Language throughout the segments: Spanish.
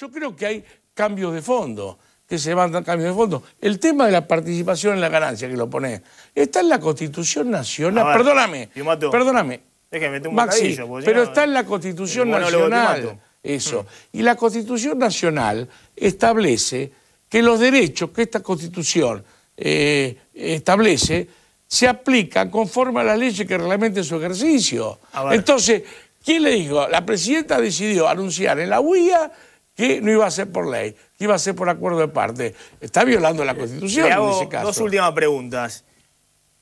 Yo creo que hay cambios de fondo, que se van cambios de fondo. El tema de la participación en la ganancia, que lo pone, está en la Constitución Nacional. perdóname, perdóname. un Maxi, pero está en la Constitución Nacional eso. Mm. Y la Constitución Nacional establece que los derechos que esta Constitución eh, establece se aplican conforme a la ley que reglamenten su ejercicio. Entonces, ¿quién le dijo? La presidenta decidió anunciar en la UIA que no iba a ser por ley, qué iba a ser por acuerdo de parte. Está violando la eh, Constitución en ese caso. Dos últimas preguntas.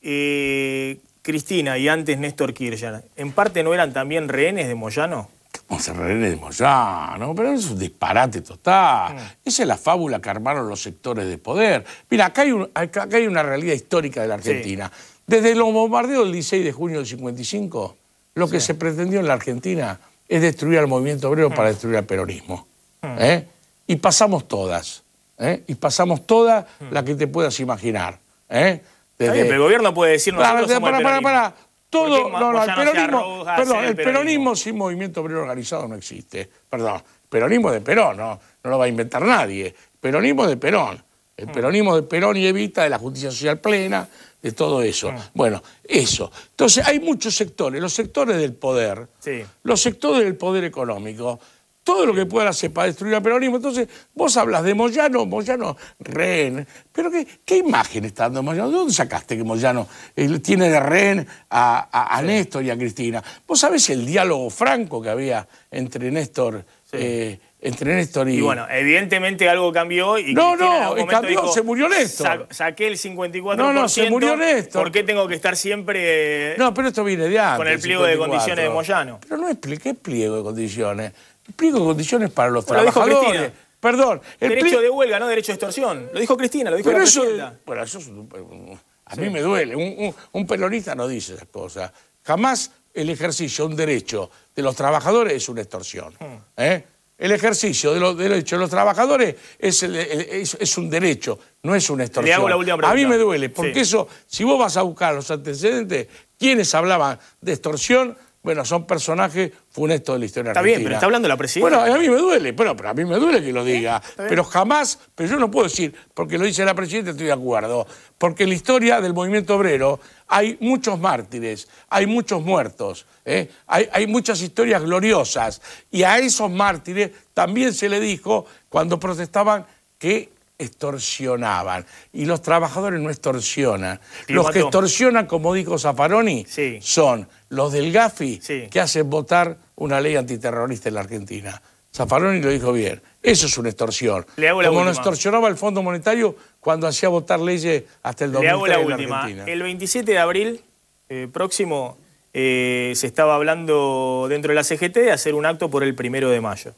Eh, Cristina y antes Néstor Kirchner, ¿en parte no eran también rehenes de Moyano? ¿Cómo ser rehenes de Moyano? Pero es un disparate total. Mm. Esa es la fábula que armaron los sectores de poder. Mira, acá hay, una realidad histórica de la Argentina. Desde los bombardeos del 16 de junio del 55, lo que se pretendió en la Argentina es destruir al movimiento obrero mm. para destruir al peronismo. Mm. ¿Eh? Y pasamos todas. ¿eh? Y pasamos toda mm. la que te puedas imaginar. ¿eh? el gobierno puede decir para, para, para, Todo, el peronismo, el peronismo sin movimiento obrero organizado no existe. Perdón, peronismo de Perón, no, no lo va a inventar nadie. Peronismo de Perón. El mm. peronismo de Perón y Evita, de la justicia social plena, de todo eso. Bueno, eso. Entonces hay muchos sectores, los sectores del poder, los sectores del poder económico, todo lo que pueda hacer para destruir al peronismo. Entonces, vos hablas de Moyano, Moyano, rehén. Pero ¿qué, imagen está dando Moyano? ¿De dónde sacaste que Moyano eh, tiene de rehén a, Néstor y a Cristina? ¿Vos sabés el diálogo franco que había entre Néstor... Eh, y... y... bueno, evidentemente algo cambió y No, no, eh, cambió, se murió Néstor. saqué el 54%. No, no, se murió Néstor. ¿Por qué tengo que estar siempre... no, pero esto viene de antes. Con el pliego de condiciones de Moyano. Pero no expliqué pliego de condiciones. Explico condiciones para los trabajadores. Perdón. Derecho de huelga, no derecho de extorsión. Lo dijo Cristina, lo dijo Pero eso, bueno, eso a mí me duele. Un, peronista no dice esas cosas. Jamás el ejercicio, un derecho de los trabajadores es una extorsión. Hmm. ¿eh? El ejercicio de los derechos de los trabajadores es, es, un derecho, no es una extorsión. A mí me duele, porque eso, si vos vas a buscar los antecedentes, quienes hablaban de extorsión bueno, son personajes funestos de la historia Está bien, pero está hablando la presidenta. Bueno, a mí me duele, bueno, pero a mí me duele que lo diga. Pero jamás, pero yo no puedo decir, porque lo dice la presidenta, estoy de acuerdo. Porque en la historia del movimiento obrero hay muchos mártires, hay muchos muertos, ¿eh? hay, hay muchas historias gloriosas. Y a esos mártires también se le dijo, cuando protestaban, que extorsionaban. Y los trabajadores no extorsionan. Los que extorsionan, como dijo Zaffaroni, son los del GAFI que hacen votar una ley antiterrorista en la Argentina. Zaffaroni lo dijo bien. Eso es una extorsión. como extorsionaba el Fondo Monetario cuando hacía votar leyes hasta el 2003 Le hago la El 27 de abril eh, próximo eh, se estaba hablando dentro de la CGT de hacer un acto por el primero de mayo.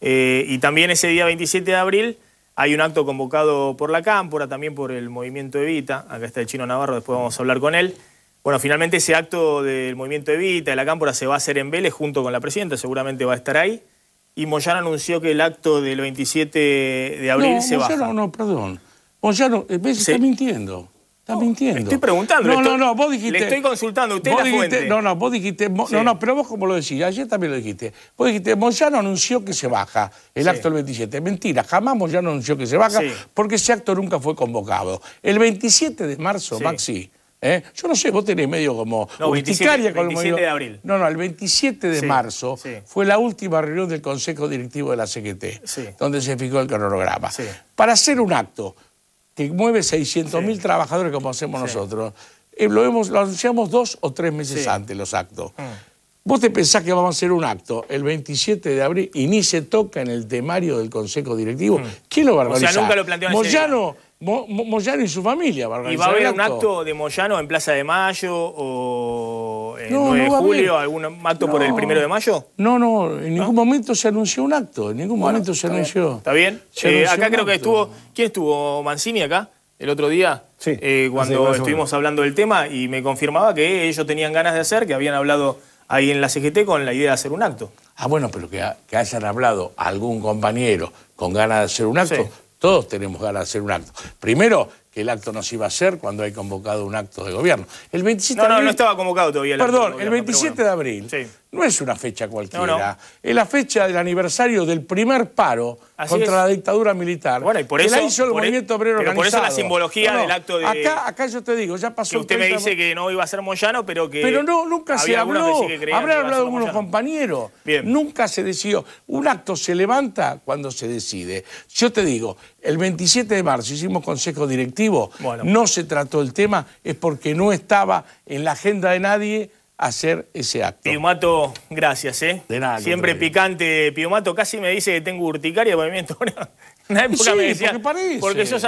Eh, y también ese día 27 de abril hay un acto convocado por la Cámpora, también por el movimiento Evita. Acá está el chino Navarro, después vamos a hablar con él. Bueno, finalmente ese acto del movimiento Evita, de la Cámpora, se va a hacer en Vélez junto con la presidenta, seguramente va a estar ahí. Y Moyano anunció que el acto del 27 de abril se va. a baja. no, perdón. Moyano, eh, está mintiendo mintiendo. Estoy preguntando. No, no, no, vos dijiste. Le estoy consultando, usted vos dijiste, No, no, vos dijiste. No, no, pero vos como lo decís, ayer también lo dijiste. Vos dijiste, Moyano anunció que se baja el acto del 27. Mentira, jamás Moyano anunció que se baja porque ese acto nunca fue convocado. El 27 de marzo, Maxi. ¿eh? Yo no sé, vos tenés medio como no, el 27 de abril. No, no, el 27 de marzo fue la última reunión del Consejo Directivo de la CGT, donde se fijó el cronograma. Para hacer un acto que mueve 600.000 trabajadores como hacemos nosotros. Eh, lo, hemos, anunciamos dos o tres meses antes los actos. Mm. Vos te pensás que vamos a hacer un acto el 27 de abril y ni se toca en el temario del Consejo Directivo. Mm. ¿Quién lo va a Moyano, Moyano y su familia va a ¿Y va a haber un acto de Moyano en Plaza de Mayo o el eh, de julio, algún acto por el primero de mayo? No, no, en ningún momento se anunció un acto, en ningún momento se anunció. ¿Está bien? Eh, acá creo que estuvo, ¿quién estuvo? ¿Mancini acá? El otro día, eh, cuando estuvimos hablando del tema y me confirmaba que ellos tenían ganas de hacer, que habían hablado ahí en la CGT con la idea de hacer un acto. Ah, bueno, pero que, hayan hablado algún compañero con ganas de hacer un acto, todos tenemos ganas de hacer un acto. Primero, el acto no se iba a hacer cuando hay convocado un acto de gobierno. El 27 no, no, de abril, no estaba convocado todavía el Perdón, acto el 27 de abril no es una fecha cualquiera, es la fecha del aniversario del primer paro contra la dictadura militar. y por eso, que la hizo el e- movimiento obrero organizado. por eso la simbología del acto de... Acá, acá yo te digo, ya pasó... Que usted me dice que no iba a ser Moyano, pero que... Pero no, nunca se habló, habrá hablado algunos compañeros, nunca se decidió. Un acto se levanta cuando se decide. Yo te digo, el 27 de marzo hicimos consejo directivo no se trató el tema, es porque no estaba en la agenda de nadie hacer ese acto. Piomato, gracias, ¿eh? Siempre picante, Piomato. Casi me dice que tengo urticaria, de movimiento. porque, parece. porque sos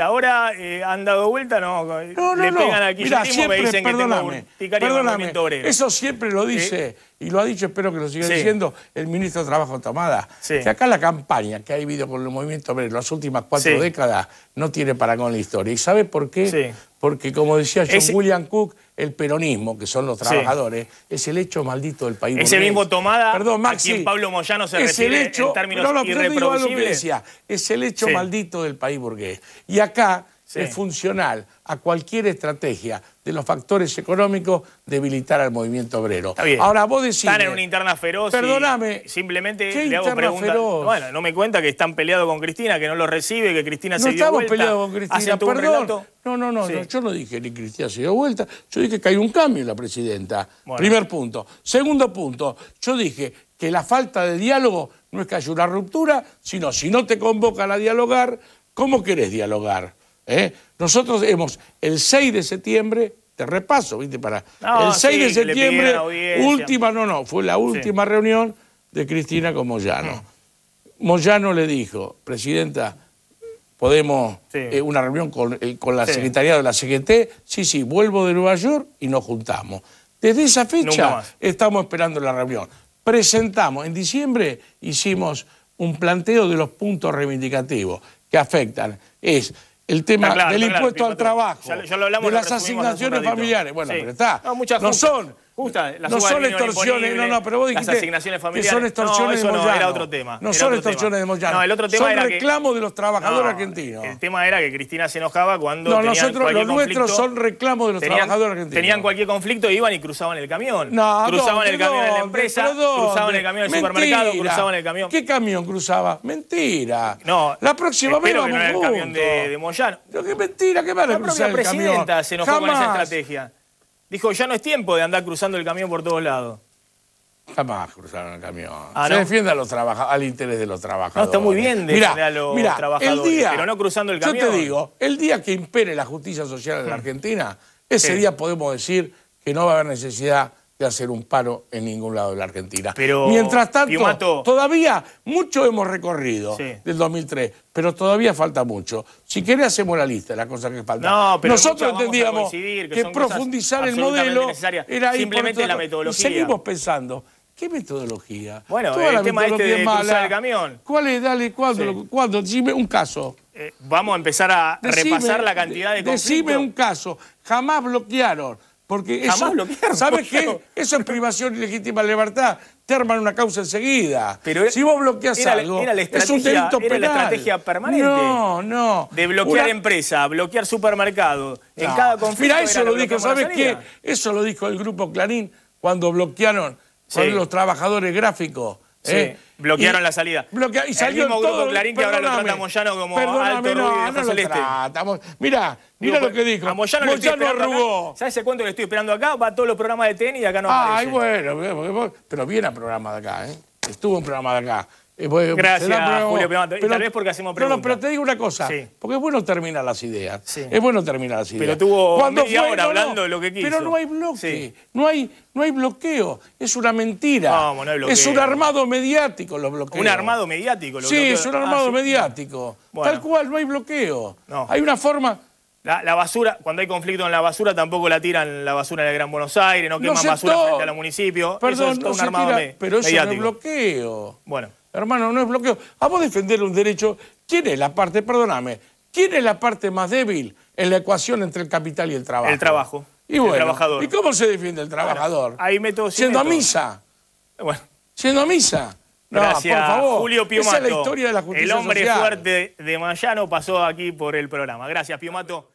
Ahora eh, han dado vuelta, no, no, le pegan no. siempre que perdóname, Eso siempre lo eh, dice, y lo ha dicho, espero que lo siga diciendo, el ministro de Trabajo Tomada acá la campaña que ha vivido con el movimiento obrero las últimas cuatro décadas no tiene para con la historia. ¿Y sabe por qué? Porque, como decía John William Cook, el peronismo, que son los trabajadores, es el hecho maldito del país. Ese mismo tomada Perdón, Maxi, a quien Pablo Moyano se es en términos no, es el hecho maldito del país burgués. Y acá es funcional a cualquier estrategia de los factores económicos debilitar al movimiento obrero. Ahora vos decís. Están en una interna feroz. Perdóname. Simplemente le hago preguntas. Bueno, no me cuenta que están peleados con Cristina, que no lo recibe, que Cristina se dio vuelta. No estamos peleados con Cristina, perdón. No, no, no, yo no dije ni Cristina se dio vuelta, yo dije que hay un cambio en la presidenta. Primer punto. Segundo punto, yo dije que la falta de diálogo no es que haya una ruptura, sino si no te convocan a dialogar, ¿cómo querés dialogar? ¿Eh? Nosotros hemos, el 6 de septiembre, te repaso, ¿viste? Para, el 6 de septiembre, última, no, no, fue la última reunión de Cristina con Moyano. Moyano le dijo, presidenta, podemos eh, una reunión con, eh, con la Secretaría de la CGT, sí, sí, vuelvo de Nueva York y nos juntamos. Desde esa fecha estamos esperando la reunión. Presentamos, en diciembre hicimos un planteo de los puntos reivindicativos que afectan. Es el tema del impuesto al trabajo, o las asignaciones familiares. Bueno, pero está. no son no son extorsiones, no, no, pero vos dijiste las asignaciones familiares. que son extorsiones no, eso no, de Moyano. era otro tema. No son extorsiones de Moyano. No, el otro tema son era reclamos que... de los trabajadores argentinos. El tema era que Cristina se enojaba cuando No, nosotros, los nuestros son reclamos de los trabajadores argentinos. Tenían cualquier conflicto, iban y cruzaban el camión. No, cruzaban el camión de la empresa, cruzaban el camión del supermercado, cruzaban el camión. ¿Qué camión cruzaba? Mentira. No. La próxima vez vamos que no el camión de, Moyano. qué mentira, qué mala presidenta se enojó con esa estrategia. Dijo, ya no es tiempo de andar cruzando el camión por todos lados. Jamás cruzaron el camión. Ah, se defiende al interés de los trabajadores. No, está muy bien defender a los trabajadores, pero no cruzando el camión. Yo te digo, el día que impere la justicia social en la mm. Argentina, ese día podemos decir que no va a haber necesidad hacer un paro en ningún lado de la Argentina. Pero, Mientras tanto, todavía mucho hemos recorrido del 2003, pero todavía falta mucho. Si querés hacemos la lista, las cosas que faltan. No, Nosotros entendíamos que, profundizar el modelo era simplemente la metodología. Y seguimos pensando. ¿Qué metodología? Bueno, el tema este de mala. el camión. ¿Cuál es? Dale, ¿cuándo? Dime un caso. Eh, vamos a empezar a repasar la cantidad de conflictos. Decime un caso. Jamás bloquearon porque eso, Eso es privación ilegítima de libertad. Te arman una causa enseguida. si vos bloqueas algo, es un delito estrategia permanente. No, no. De bloquear empresa, bloquear supermercado. En cada conflicto. Mira, eso lo dijo, ¿sabes qué? Eso lo dijo el grupo Clarín cuando bloquearon, sí. los trabajadores gráficos ¿Eh? bloquearon la salida. y salió todo, Clarín que ahora lo trata Moyano como alto no, Rubio, no celeste. Mira, mira mira lo pues, que dijo. A Moyano, Moyano arrugó. ¿Sabes cuánto le estoy esperando acá? Va a todos los programas de tenis y acá no Ay, bueno, pero viene a programas de acá, ¿eh? Estuvo en programa de acá. Eh, Gracias, Julio Pero, Tal porque hacemos preguntas. No, pero te digo una cosa. Porque es bueno terminar las ideas. Es bueno terminar las ideas. Pero tuvo Cuando media hablando de lo que quiso. Pero no hay bloque. No, hay, no hay bloqueo. Es una mentira. Vamos, no hay bloqueo. Es un armado mediático los bloqueos. ¿Un armado mediático? Los sí, es un armado ah, mediático. Tal cual, no hay bloqueo. Hay una forma... La, basura, cuando hay conflicto en la basura, tampoco la tiran la basura en el Gran Buenos Aires, no queman basura frente a los municipios. Perdón, eso es un armado Pero bloqueo. Bueno. Hermano, no es bloqueo. Vamos a defender un derecho. ¿Quién es la parte, perdóname, quién es la parte más débil en la ecuación entre el capital y el trabajo? El trabajo. Y bueno, el trabajador. ¿y cómo se defiende el trabajador? ahí meto Siendo a misa. Bueno. Siendo a misa. No, Gracias, por favor. Julio Piomato. Esa es la historia de la justicia El hombre fuerte de Mayano pasó aquí por el programa. Gracias, Piomato.